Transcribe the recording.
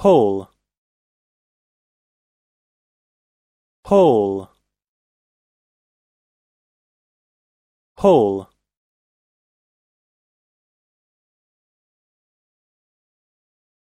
Hole Hole Hole